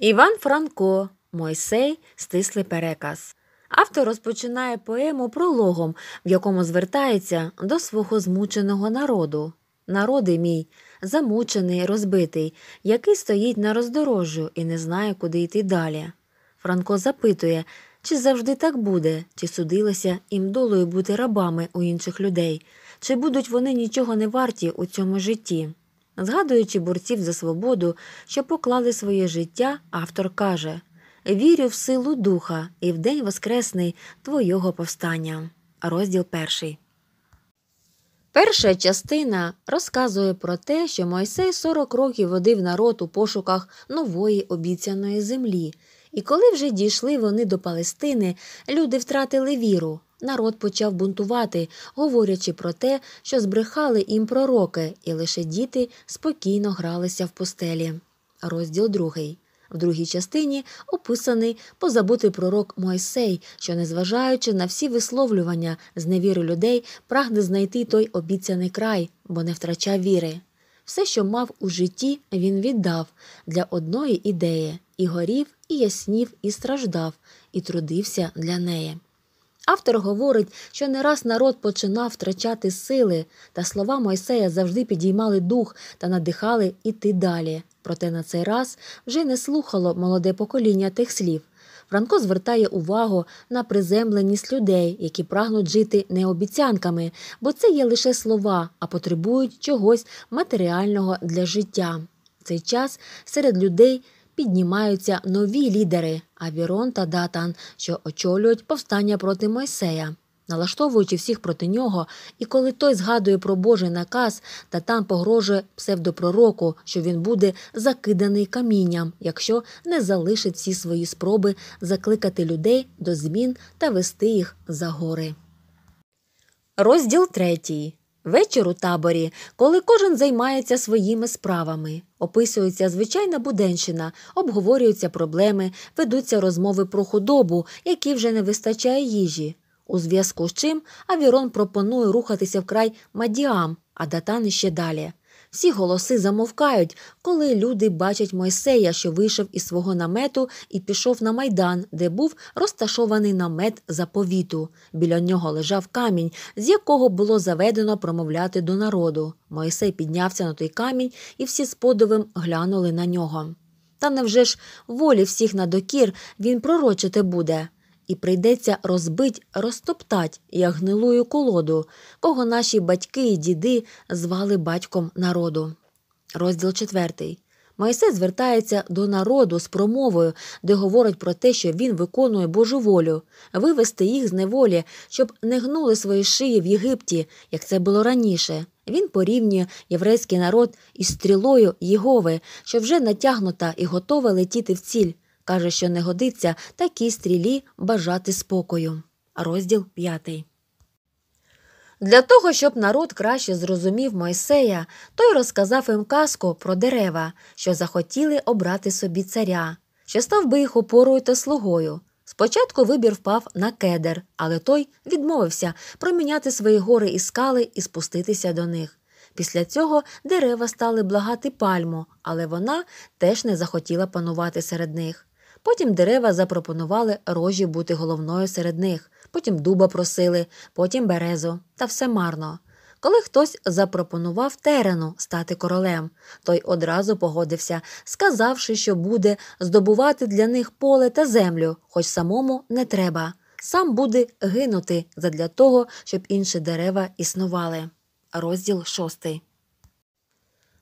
Іван Франко, Мойсей, стислий переказ. Автор розпочинає поему прологом, в якому звертається до свого змученого народу. Народи мій, замучений, розбитий, який стоїть на роздорожжю і не знає, куди йти далі. Франко запитує, чи завжди так буде, чи судилося їм долою бути рабами у інших людей, чи будуть вони нічого не варті у цьому житті. Згадуючи борців за свободу, що поклали своє життя, автор каже Вірю в силу духа і в день Воскресний твоєго повстання. Розділ перший. Перша частина розказує про те, що Мойсей 40 років водив народ у пошуках нової обіцяної землі. І коли вже дійшли вони до Палестини, люди втратили віру, народ почав бунтувати, говорячи про те, що збрехали їм пророки, і лише діти спокійно гралися в постелі. Розділ другий. В другій частині описаний позабутий пророк Мойсей, що, незважаючи на всі висловлювання з невіри людей, прагне знайти той обіцяний край, бо не втрачав віри. Все, що мав у житті, він віддав для одної ідеї і горів, і яснів, і страждав, і трудився для неї. Автор говорить, що не раз народ починав втрачати сили, та слова Мойсея завжди підіймали дух та надихали іти далі. Проте на цей раз вже не слухало молоде покоління тих слів. Франко звертає увагу на приземленість людей, які прагнуть жити не обіцянками, бо це є лише слова, а потребують чогось матеріального для життя. цей час серед людей піднімаються нові лідери Авірон та Датан, що очолюють повстання проти Мойсея. Налаштовуючи всіх проти нього, і коли той згадує про Божий наказ, татан погрожує псевдопророку, що він буде закиданий камінням, якщо не залишить всі свої спроби закликати людей до змін та вести їх за гори. Розділ третій. Вечір у таборі, коли кожен займається своїми справами. Описується звичайна буденщина, обговорюються проблеми, ведуться розмови про худобу, які вже не вистачає їжі. У зв'язку з чим Авірон пропонує рухатися вкрай Мадіам, а Датан ще далі. Всі голоси замовкають, коли люди бачать Мойсея, що вийшов із свого намету і пішов на майдан, де був розташований намет заповіту. Біля нього лежав камінь, з якого було заведено промовляти до народу. Мойсей піднявся на той камінь, і всі з подивом глянули на нього. Та невже ж волі всіх на докір він пророчити буде? і прийдеться розбить, розтоптать, як гнилую колоду, кого наші батьки і діди звали батьком народу. Розділ 4. Моїсей звертається до народу з промовою, де говорить про те, що він виконує Божу волю, вивести їх з неволі, щоб не гнули свої шиї в Єгипті, як це було раніше. Він порівнює єврейський народ із стрілою Єгови, що вже натягнута і готова летіти в ціль. Каже, що не годиться такій стрілі бажати спокою. Розділ п'ятий. Для того, щоб народ краще зрозумів Мойсея, той розказав їм казку про дерева, що захотіли обрати собі царя, що став би їх опорою та слугою. Спочатку вибір впав на кедр, але той відмовився проміняти свої гори і скали і спуститися до них. Після цього дерева стали благати пальму, але вона теж не захотіла панувати серед них. Потім дерева запропонували рожі бути головною серед них, потім дуба просили, потім березу, та все марно. Коли хтось запропонував Терену стати королем, той одразу погодився, сказавши, що буде здобувати для них поле та землю, хоч самому не треба. Сам буде гинути задля того, щоб інші дерева існували. Розділ шостий.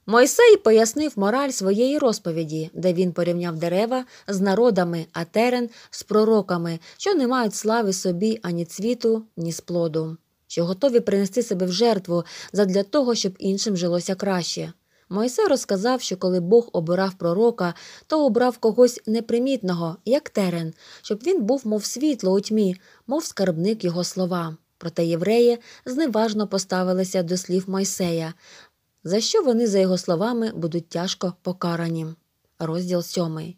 Мойсей пояснив мораль своєї розповіді, де він порівняв дерева з народами, а терен з пророками, що не мають слави собі ані цвіту, ні сплоду, що готові принести себе в жертву задля того, щоб іншим жилося краще. Мойсей розказав, що коли Бог обирав пророка, то обрав когось непримітного, як терен, щоб він був, мов світло у тьмі, мов скарбник його слова. Проте євреї зневажно поставилися до слів Мойсея, за що вони, за його словами, будуть тяжко покарані. Розділ сьомий.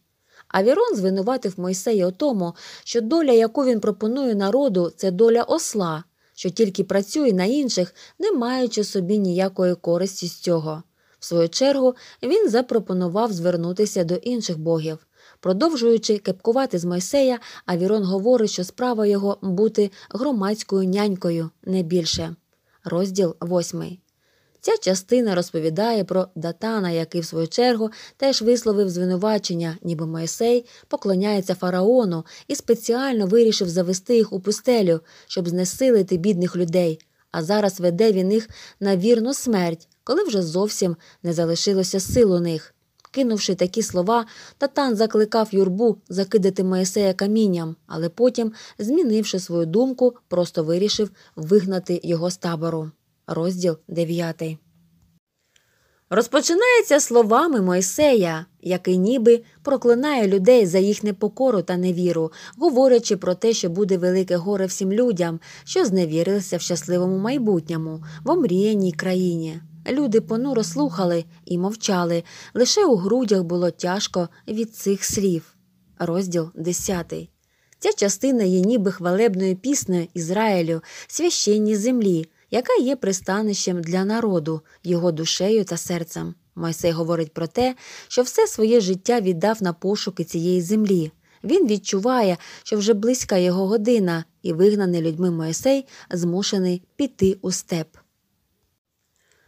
Авірон звинуватив Мойсея у тому, що доля, яку він пропонує народу, це доля осла, що тільки працює на інших, не маючи собі ніякої користі з цього. В свою чергу він запропонував звернутися до інших богів. Продовжуючи кепкувати з Мойсея, Авірон говорить, що справа його бути громадською нянькою не більше. Розділ восьмий. Ця частина розповідає про Датана, який, в свою чергу, теж висловив звинувачення, ніби Моїсей поклоняється фараону і спеціально вирішив завести їх у пустелю, щоб знесилити бідних людей. А зараз веде він їх на вірну смерть, коли вже зовсім не залишилося сил у них. Кинувши такі слова, татан закликав юрбу закидати Моїсея камінням, але потім, змінивши свою думку, просто вирішив вигнати його з табору розділ 9. Розпочинається словами Мойсея, який ніби проклинає людей за їх непокору та невіру, говорячи про те, що буде велике горе всім людям, що зневірилися в щасливому майбутньому, в омріяній країні. Люди понуро слухали і мовчали. Лише у грудях було тяжко від цих слів. Розділ 10. Ця частина є ніби хвалебною піснею Ізраїлю, священній землі яка є пристанищем для народу, його душею та серцем. Мойсей говорить про те, що все своє життя віддав на пошуки цієї землі. Він відчуває, що вже близька його година, і вигнаний людьми Мойсей змушений піти у степ.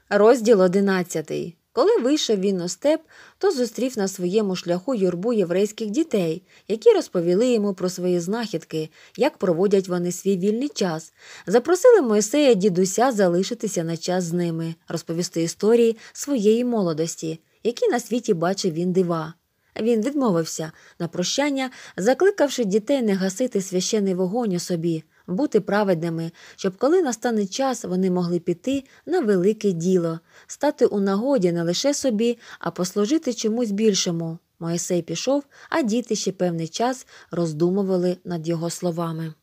Розділ одинадцятий. Коли вийшов він на степ, то зустрів на своєму шляху юрбу єврейських дітей, які розповіли йому про свої знахідки, як проводять вони свій вільний час. Запросили Моїсея дідуся залишитися на час з ними, розповісти історії своєї молодості, які на світі бачив він дива. Він відмовився на прощання, закликавши дітей не гасити священий вогонь у собі, бути праведними, щоб коли настане час, вони могли піти на велике діло, стати у нагоді не лише собі, а послужити чомусь більшому. Моїсей пішов, а діти ще певний час роздумували над його словами.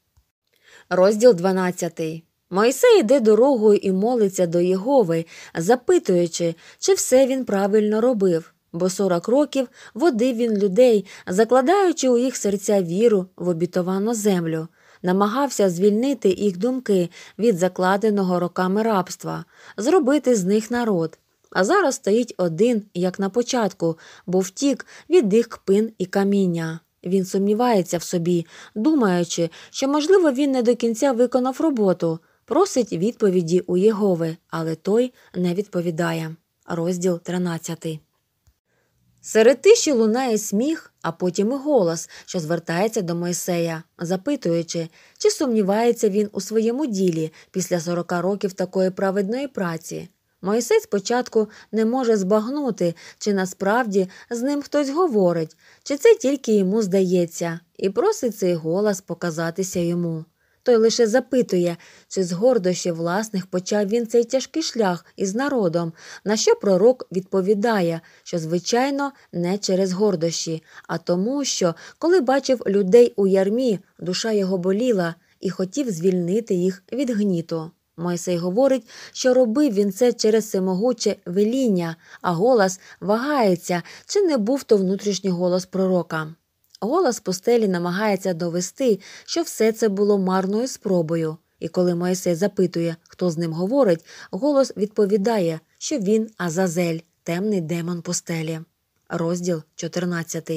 Розділ 12. Мойсей йде дорогою і молиться до Єгови, запитуючи, чи все він правильно робив, бо 40 років водив він людей, закладаючи у їх серця віру в обітовану землю намагався звільнити їх думки від закладеного роками рабства, зробити з них народ. А зараз стоїть один, як на початку, бо втік від їх кпин і каміння. Він сумнівається в собі, думаючи, що, можливо, він не до кінця виконав роботу, просить відповіді у Єгови, але той не відповідає. Розділ 13 Серед тиші лунає сміх, а потім і голос, що звертається до Мойсея, запитуючи, чи сумнівається він у своєму ділі після 40 років такої праведної праці. Мойсей спочатку не може збагнути, чи насправді з ним хтось говорить, чи це тільки йому здається, і просить цей голос показатися йому той лише запитує, чи з гордощі власних почав він цей тяжкий шлях із народом, на що пророк відповідає, що, звичайно, не через гордощі, а тому, що, коли бачив людей у ярмі, душа його боліла і хотів звільнити їх від гніту. Мойсей говорить, що робив він це через всемогуче веління, а голос вагається, чи не був то внутрішній голос пророка. Голос постелі намагається довести, що все це було марною спробою. І коли Моїсей запитує, хто з ним говорить, голос відповідає, що він Азазель, темний демон постелі. Розділ 14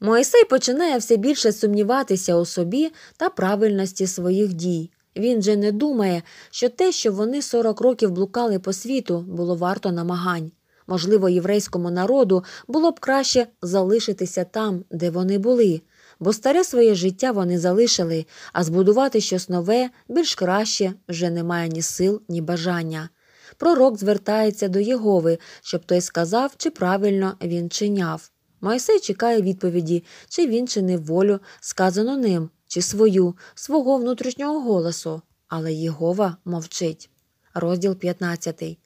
Моїсей починає все більше сумніватися у собі та правильності своїх дій. Він же не думає, що те, що вони 40 років блукали по світу, було варто намагань. Можливо, єврейському народу було б краще залишитися там, де вони були, бо старе своє життя вони залишили, а збудувати щось нове більш краще вже немає ні сил, ні бажання. Пророк звертається до Єгови, щоб той сказав, чи правильно він чиняв. Мойсей чекає відповіді, чи він чинив волю, сказану ним, чи свою, свого внутрішнього голосу. Але Єгова мовчить. Розділ 15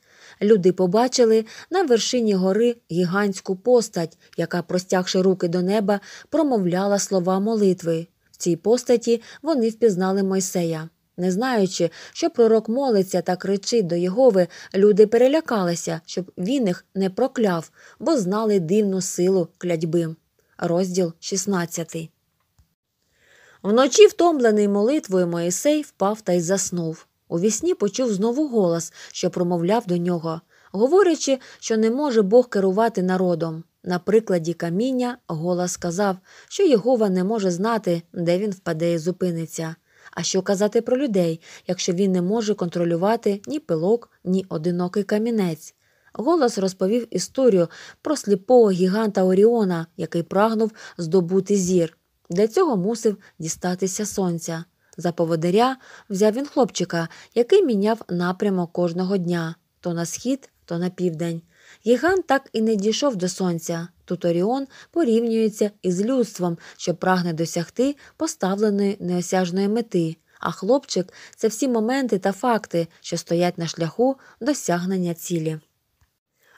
люди побачили на вершині гори гігантську постать, яка, простягши руки до неба, промовляла слова молитви. В цій постаті вони впізнали Мойсея. Не знаючи, що пророк молиться та кричить до Єгови, люди перелякалися, щоб він їх не прокляв, бо знали дивну силу клядьби. Розділ 16 Вночі, втомлений молитвою, Моїсей впав та й заснув. У вісні почув знову голос, що промовляв до нього, говорячи, що не може Бог керувати народом. На прикладі каміння голос сказав, що Єгова не може знати, де він впаде і зупиниться. А що казати про людей, якщо він не може контролювати ні пилок, ні одинокий камінець? Голос розповів історію про сліпого гіганта Оріона, який прагнув здобути зір. Для цього мусив дістатися сонця. За поводиря взяв він хлопчика, який міняв напрямок кожного дня то на схід, то на південь. Гігант так і не дійшов до сонця. Тут Оріон порівнюється із людством, що прагне досягти поставленої неосяжної мети, а хлопчик це всі моменти та факти, що стоять на шляху досягнення цілі.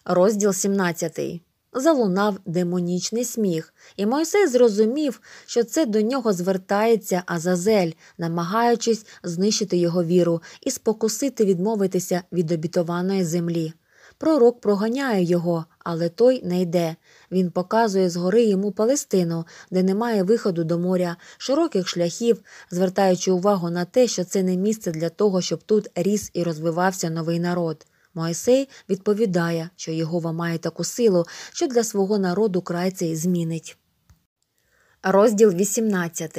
Розділ 17 Залунав демонічний сміх, і Мойсей зрозумів, що це до нього звертається Азазель, намагаючись знищити його віру і спокусити відмовитися від обітованої землі. Пророк проганяє його, але той не йде. Він показує згори йому Палестину, де немає виходу до моря, широких шляхів, звертаючи увагу на те, що це не місце для того, щоб тут ріс і розвивався новий народ. Моїсей відповідає, що Єгова має таку силу, що для свого народу край цей змінить. Розділ 18.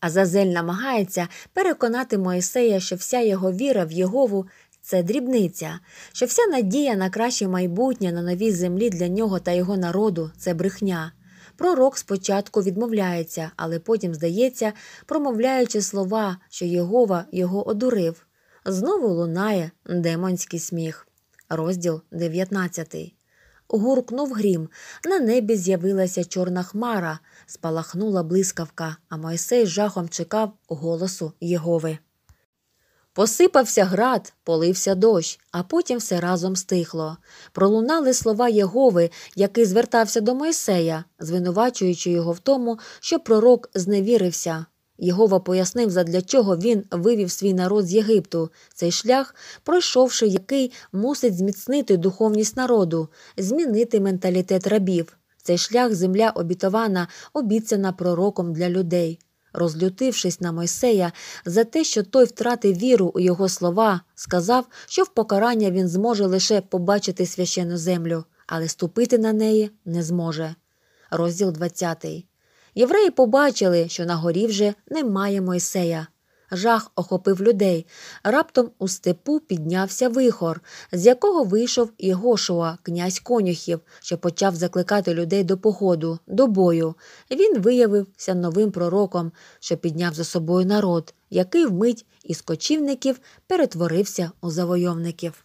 Азазель намагається переконати Моїсея, що вся його віра в Єгову це дрібниця, що вся надія на краще майбутнє на новій землі для нього та його народу це брехня. Пророк спочатку відмовляється, але потім, здається, промовляючи слова, що Єгова його одурив. Знову лунає демонський сміх розділ 19. Гуркнув грім. На небі з'явилася чорна хмара, спалахнула блискавка, а Мойсей жахом чекав голосу Єгови. Посипався град, полився дощ, а потім все разом стихло. Пролунали слова Єгови, який звертався до Мойсея, звинувачуючи його в тому, що пророк зневірився. Єгова пояснив, задля чого він вивів свій народ з Єгипту, цей шлях, пройшовши який мусить зміцнити духовність народу, змінити менталітет рабів. Цей шлях земля обітована, обіцяна пророком для людей. Розлютившись на Мойсея за те, що той втратив віру у його слова, сказав, що в покарання він зможе лише побачити священну землю, але ступити на неї не зможе. Розділ 20 Євреї побачили, що на горі вже немає Мойсея. Жах охопив людей. Раптом у степу піднявся вихор, з якого вийшов Єгошуа, князь конюхів, що почав закликати людей до походу, до бою. Він виявився новим пророком, що підняв за собою народ, який вмить із кочівників перетворився у завойовників.